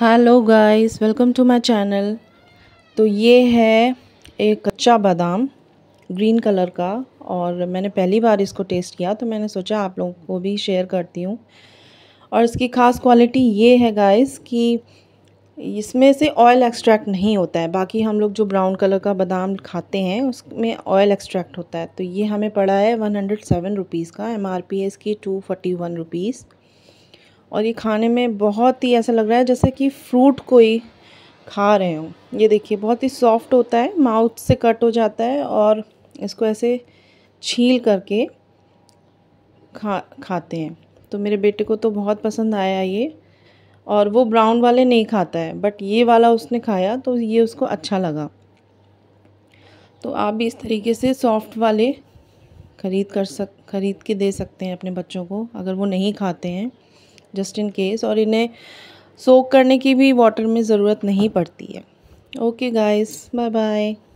hello guys welcome to my channel तो ये है एक कच्चा बादाम ग्रीन कलर का और मैंने पहली बार इसको टेस्ट किया तो मैंने सोचा आप लोगों को भी शेयर करती हूँ और इसकी ख़ास क्वालिटी ये है गाइस कि इसमें से ऑयल एक्सट्रैक्ट नहीं होता है बाकी हम लोग जो ब्राउन कलर का बादाम खाते हैं उसमें ऑयल एक्सट्रैक्ट होता है तो ये हमें पड़ा है वन हंड्रेड सेवन रुपीज़ का एम आर पी है इसकी टू फोर्टी वन रुपीज़ और ये खाने में बहुत ही ऐसा लग रहा है जैसे कि फ्रूट कोई खा रहे हो ये देखिए बहुत ही सॉफ्ट होता है माउथ से कट हो जाता है और इसको ऐसे छील करके खा खाते हैं तो मेरे बेटे को तो बहुत पसंद आया ये और वो ब्राउन वाले नहीं खाता है बट ये वाला उसने खाया तो ये उसको अच्छा लगा तो आप भी इस तरीके से सॉफ्ट वाले ख़रीद कर सक ख़रीद के दे सकते हैं अपने बच्चों को अगर वो नहीं खाते हैं जस्ट इन केस और इन्हें सोक करने की भी वाटर में ज़रूरत नहीं पड़ती है ओके गाइस बाय बाय